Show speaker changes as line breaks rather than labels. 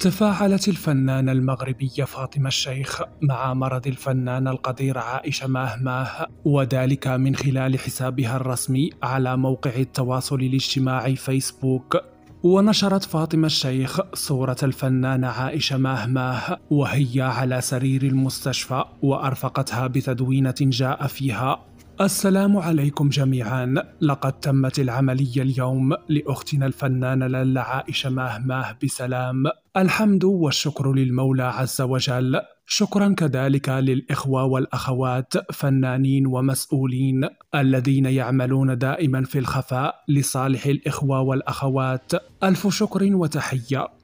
تفاعلت الفنانة المغربية فاطمة الشيخ مع مرض الفنانة القدير عائشة ماهماه وذلك من خلال حسابها الرسمي على موقع التواصل الاجتماعي فيسبوك ونشرت فاطمة الشيخ صورة الفنانة عائشة ماهماه وهي على سرير المستشفى وأرفقتها بتدوينة جاء فيها السلام عليكم جميعا لقد تمت العملية اليوم لأختنا الفنانة لالة عائشة مهمه بسلام الحمد والشكر للمولى عز وجل شكرا كذلك للإخوة والأخوات فنانين ومسؤولين الذين يعملون دائما في الخفاء لصالح الإخوة والأخوات ألف شكر وتحية